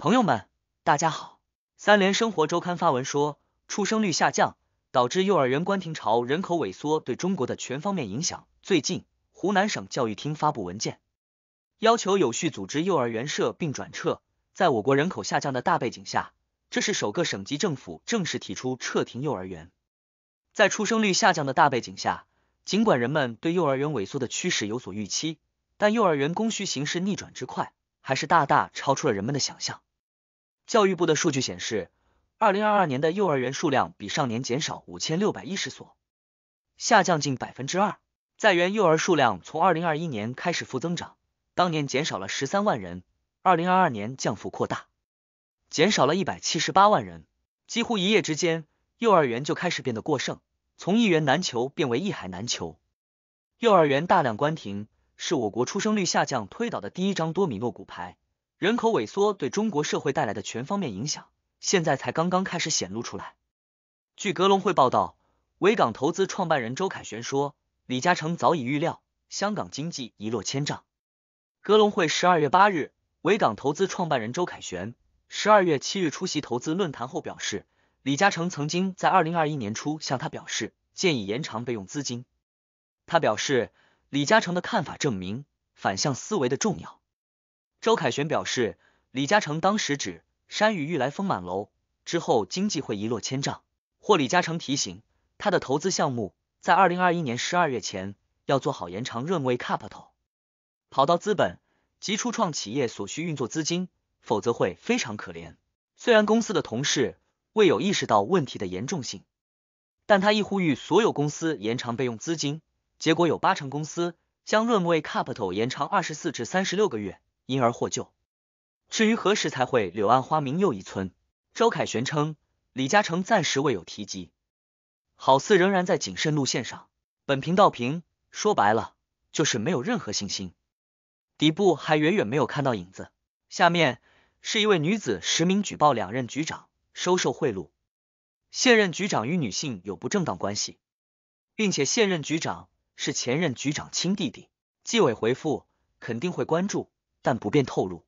朋友们，大家好。三联生活周刊发文说，出生率下降导致幼儿园关停潮，人口萎缩对中国的全方面影响。最近，湖南省教育厅发布文件，要求有序组织幼儿园设并转撤。在我国人口下降的大背景下，这是首个省级政府正式提出撤停幼儿园。在出生率下降的大背景下，尽管人们对幼儿园萎缩的趋势有所预期，但幼儿园供需形势逆转之快，还是大大超出了人们的想象。教育部的数据显示，二零二二年的幼儿园数量比上年减少五千六百一十所，下降近百分之二。在园幼儿数量从二零二一年开始负增长，当年减少了十三万人，二零二二年降幅扩大，减少了一百七十八万人。几乎一夜之间，幼儿园就开始变得过剩，从一园难求变为一海难求。幼儿园大量关停是我国出生率下降推倒的第一张多米诺骨牌。人口萎缩对中国社会带来的全方面影响，现在才刚刚开始显露出来。据格隆汇报道，维港投资创办人周凯旋说，李嘉诚早已预料香港经济一落千丈。格隆汇十二月八日，维港投资创办人周凯旋十二月七日出席投资论坛后表示，李嘉诚曾经在二零二一年初向他表示建议延长备用资金。他表示，李嘉诚的看法证明反向思维的重要。周凯旋表示，李嘉诚当时指“山雨欲来风满楼”，之后经济会一落千丈。或李嘉诚提醒他的投资项目在二零二一年十二月前要做好延长润 y capital，跑道资本及初创企业所需运作资金，否则会非常可怜。虽然公司的同事未有意识到问题的严重性，但他亦呼吁所有公司延长备用资金。结果有八成公司将润 y capital 延长二十四至三十六个月。因而获救。至于何时才会柳暗花明又一村，周凯旋称李嘉诚暂时未有提及，好似仍然在谨慎路线上。本频道评说白了就是没有任何信心，底部还远远没有看到影子。下面是一位女子实名举报两任局长收受贿赂，现任局长与女性有不正当关系，并且现任局长是前任局长亲弟弟。纪委回复肯定会关注。但不便透露。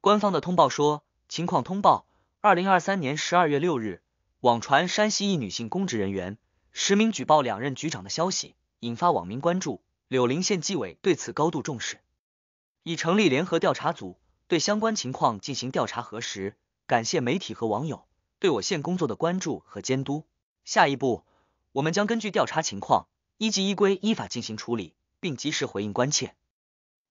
官方的通报说，情况通报：二零二三年十二月六日，网传山西一女性公职人员实名举报两任局长的消息，引发网民关注。柳林县纪委对此高度重视，已成立联合调查组，对相关情况进行调查核实。感谢媒体和网友对我县工作的关注和监督。下一步，我们将根据调查情况，依纪依规依法进行处理，并及时回应关切。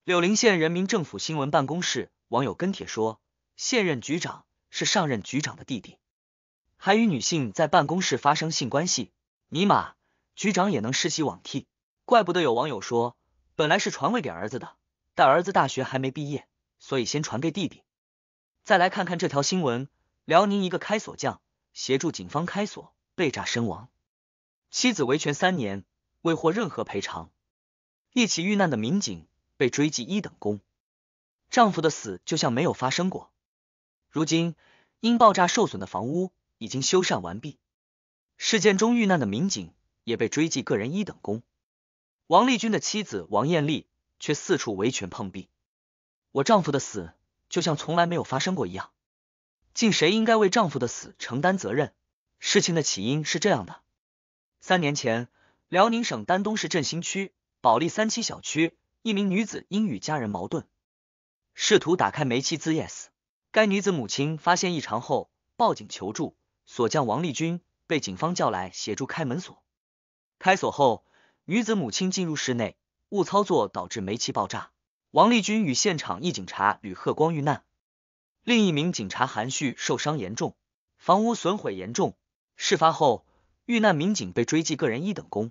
柳林县人民政府新闻办公室网友跟帖说：“现任局长是上任局长的弟弟，还与女性在办公室发生性关系。”尼玛，局长也能世袭罔替，怪不得有网友说，本来是传位给儿子的，但儿子大学还没毕业，所以先传给弟弟。再来看看这条新闻：辽宁一个开锁匠协助警方开锁被炸身亡，妻子维权三年未获任何赔偿，一起遇难的民警。被追记一等功，丈夫的死就像没有发生过。如今因爆炸受损的房屋已经修缮完毕，事件中遇难的民警也被追记个人一等功。王立军的妻子王艳丽却四处维权碰壁。我丈夫的死就像从来没有发生过一样。竟谁应该为丈夫的死承担责任？事情的起因是这样的：三年前，辽宁省丹东市振兴区保利三期小区。一名女子因与家人矛盾，试图打开煤气自死。该女子母亲发现异常后报警求助，锁匠王立军被警方叫来协助开门锁。开锁后，女子母亲进入室内，误操作导致煤气爆炸。王立军与现场一警察吕贺光遇难，另一名警察韩旭受伤严重，房屋损毁严重。事发后，遇难民警被追记个人一等功，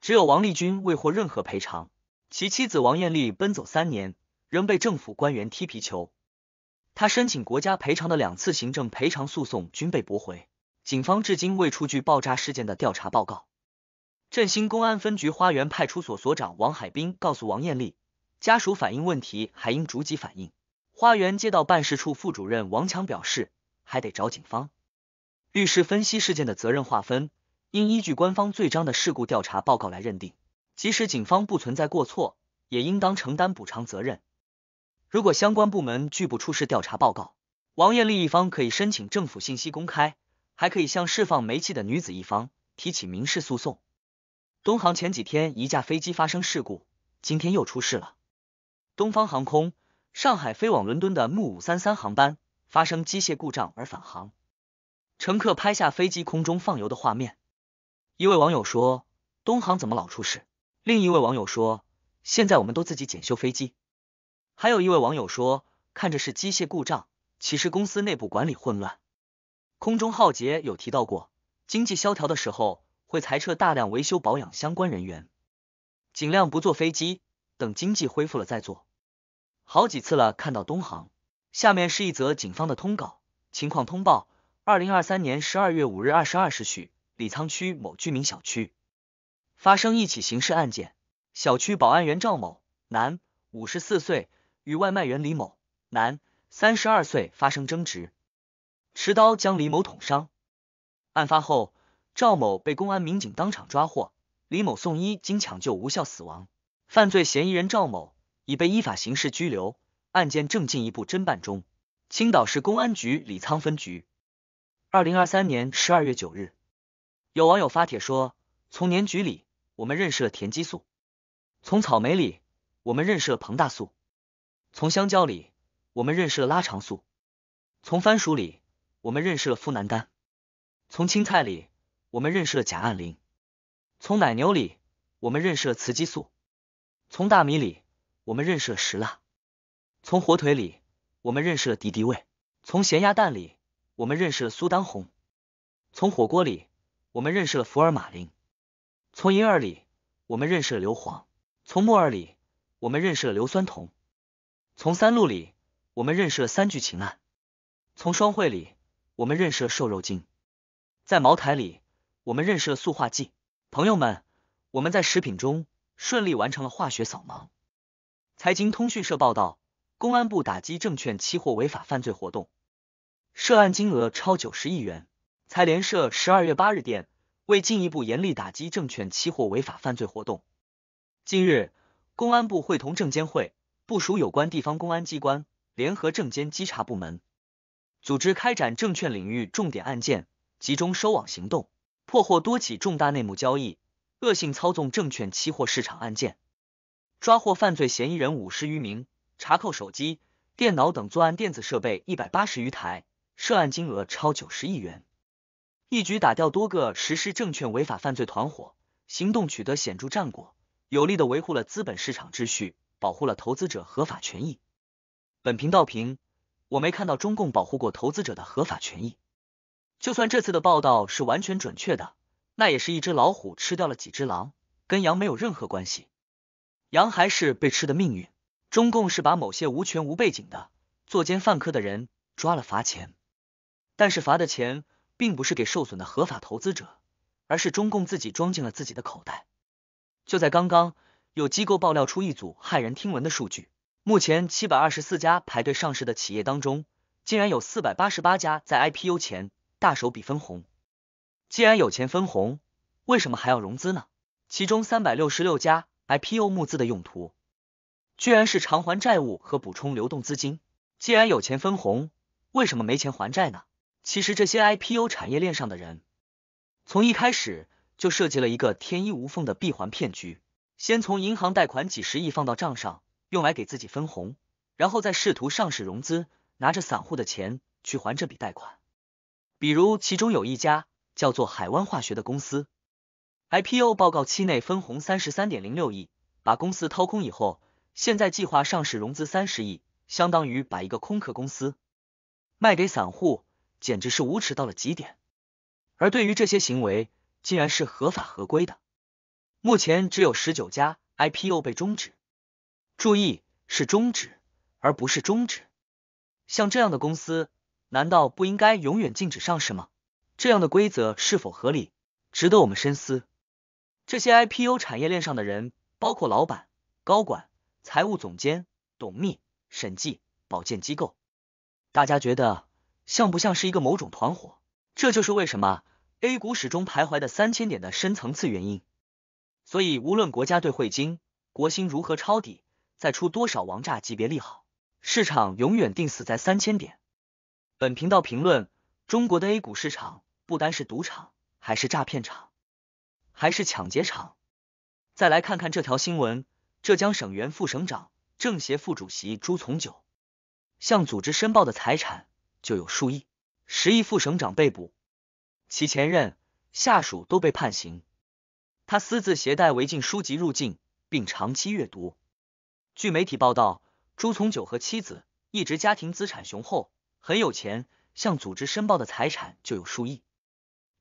只有王立军未获任何赔偿。其妻子王艳丽奔走三年，仍被政府官员踢皮球。他申请国家赔偿的两次行政赔偿诉讼均被驳回。警方至今未出具爆炸事件的调查报告。振兴公安分局花园派出所所长王海滨告诉王艳丽，家属反映问题还应逐级反映。花园街道办事处副主任王强表示，还得找警方。律师分析事件的责任划分，应依据官方最章的事故调查报告来认定。即使警方不存在过错，也应当承担补偿责任。如果相关部门拒不出示调查报告，王艳丽一方可以申请政府信息公开，还可以向释放煤气的女子一方提起民事诉讼。东航前几天一架飞机发生事故，今天又出事了。东方航空上海飞往伦敦的木五三三航班发生机械故障而返航，乘客拍下飞机空中放油的画面。一位网友说：“东航怎么老出事？”另一位网友说：“现在我们都自己检修飞机。”还有一位网友说：“看着是机械故障，其实公司内部管理混乱。”空中浩劫有提到过，经济萧条的时候会裁撤大量维修保养相关人员，尽量不坐飞机，等经济恢复了再坐。好几次了，看到东航。下面是一则警方的通稿情况通报：二零二三年十二月五日二十二时许，李沧区某居民小区。发生一起刑事案件，小区保安员赵某，男，五十四岁，与外卖员李某，男，三十二岁发生争执，持刀将李某捅伤。案发后，赵某被公安民警当场抓获，李某送医经抢救无效死亡。犯罪嫌疑人赵某已被依法刑事拘留，案件正进一步侦办中。青岛市公安局李沧分局，二零二三年十二月九日，有网友发帖说，从年局里。我们认识了甜激素，从草莓里我们认识了膨大素，从香蕉里我们认识了拉长素，从番薯里我们认识了呋喃丹，从青菜里我们认识了甲胺磷，从奶牛里我们认识了雌激素，从大米里我们认识了石蜡，从火腿里我们认识了敌敌畏，从咸鸭蛋里我们认识了苏丹红，从火锅里我们认识了福尔马林。从银耳里，我们认识了硫磺；从木耳里，我们认识了硫酸铜；从三鹿里，我们认识了三聚氰胺；从双汇里，我们认识了瘦肉精；在茅台里，我们认识了塑化剂。朋友们，我们在食品中顺利完成了化学扫盲。财经通讯社报道，公安部打击证券期货违法犯罪活动，涉案金额超九十亿元。财联社十二月八日电。为进一步严厉打击证券期货违法犯罪活动，近日，公安部会同证监会部署有关地方公安机关联合证监稽查部门，组织开展证券领域重点案件集中收网行动，破获多起重大内幕交易、恶性操纵证券期货市场案件，抓获犯罪嫌疑人五十余名，查扣手机、电脑等作案电子设备一百八十余台，涉案金额超九十亿元。一举打掉多个实施证券违法犯罪团伙，行动取得显著战果，有力的维护了资本市场秩序，保护了投资者合法权益。本频道评：我没看到中共保护过投资者的合法权益。就算这次的报道是完全准确的，那也是一只老虎吃掉了几只狼，跟羊没有任何关系。羊还是被吃的命运。中共是把某些无权无背景的作奸犯科的人抓了罚钱，但是罚的钱。并不是给受损的合法投资者，而是中共自己装进了自己的口袋。就在刚刚，有机构爆料出一组骇人听闻的数据：目前七百二十四家排队上市的企业当中，竟然有四百八十八家在 IPO 前大手笔分红。既然有钱分红，为什么还要融资呢？其中三百六十六家 IPO 募资的用途，居然是偿还债务和补充流动资金。既然有钱分红，为什么没钱还债呢？其实这些 IPO 产业链上的人，从一开始就设计了一个天衣无缝的闭环骗局。先从银行贷款几十亿放到账上，用来给自己分红，然后再试图上市融资，拿着散户的钱去还这笔贷款。比如，其中有一家叫做海湾化学的公司，IPO 报告期内分红三十三点零六亿，把公司掏空以后，现在计划上市融资三十亿，相当于把一个空壳公司卖给散户。简直是无耻到了极点，而对于这些行为，竟然是合法合规的。目前只有十九家 IPO 被终止，注意是终止，而不是终止。像这样的公司，难道不应该永远禁止上市吗？这样的规则是否合理，值得我们深思。这些 IPO 产业链上的人，包括老板、高管、财务总监、董秘、审计、保荐机构，大家觉得？像不像是一个某种团伙？这就是为什么 A 股始终徘徊的三千点的深层次原因。所以，无论国家队、汇金、国兴如何抄底，再出多少王炸级别利好，市场永远定死在三千点。本频道评论：中国的 A 股市场不单是赌场，还是诈骗场，还是抢劫场。再来看看这条新闻：浙江省原副省长、政协副主席朱从九向组织申报的财产。就有数亿，十亿副省长被捕，其前任下属都被判刑。他私自携带违禁书籍入境，并长期阅读。据媒体报道，朱从玖和妻子一直家庭资产雄厚，很有钱，向组织申报的财产就有数亿，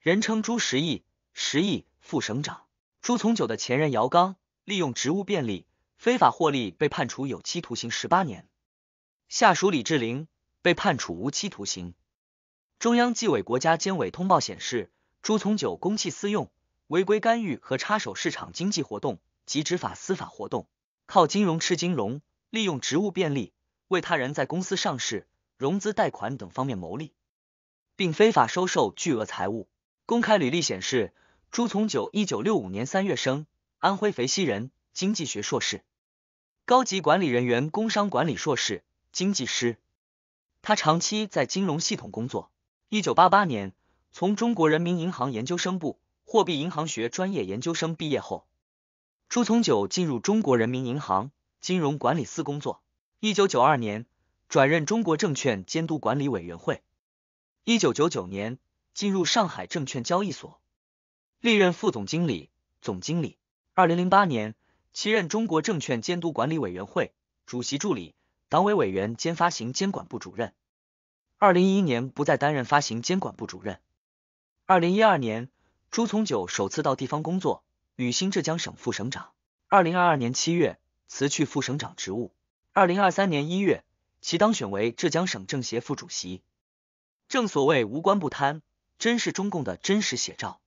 人称朱十亿。十亿副省长朱从玖的前任姚刚，利用职务便利非法获利，被判处有期徒刑十八年。下属李志玲被判处无期徒刑。中央纪委国家监委通报显示，朱从玖公器私用，违规干预和插手市场经济活动及执法司法活动，靠金融吃金融，利用职务便利为他人在公司上市、融资、贷款等方面谋利，并非法收受巨额财物。公开履历显示，朱从玖一九六五年三月生，安徽肥西人，经济学硕士，高级管理人员工商管理硕士，经济师。他长期在金融系统工作。一九八八年，从中国人民银行研究生部货币银行学专业研究生毕业后，朱从九进入中国人民银行金融管理司工作。一九九二年，转任中国证券监督管理委员会。一九九九年，进入上海证券交易所，历任副总经理、总经理。二零零八年，其任中国证券监督管理委员会主席助理。党委委员兼发行监管部主任，二零一一年不再担任发行监管部主任。二零一二年，朱从玖首次到地方工作，履新浙江省副省长。二零二二年七月辞去副省长职务。二零二三年一月，其当选为浙江省政协副主席。正所谓无官不贪，真是中共的真实写照。